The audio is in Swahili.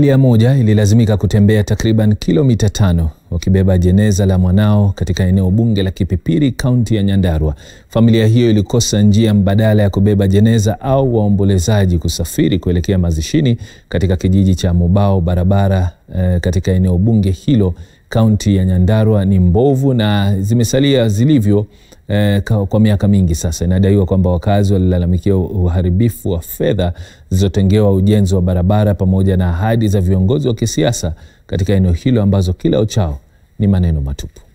Familia moja ililazimika kutembea takriban kilomita tano wakibeba jeneza la mwanao katika eneo bunge la Kipipiri, kaunti ya Nyandarua. Familia hiyo ilikosa njia mbadala ya kubeba jeneza au waombolezaji kusafiri kuelekea mazishini katika kijiji cha mubao Barabara eh, katika eneo bunge hilo kaunti ya Nyandarua ni mbovu na zimesalia zilivyo eh, kwa miaka mingi sasa. Inadaiwa kwamba wakazi walilalamikia uharibifu wa fedha zilizotengewa ujenzi wa barabara pamoja na ahadi za viongozi wa kisiasa katika eneo hilo ambazo kila uchao ni maneno matupu.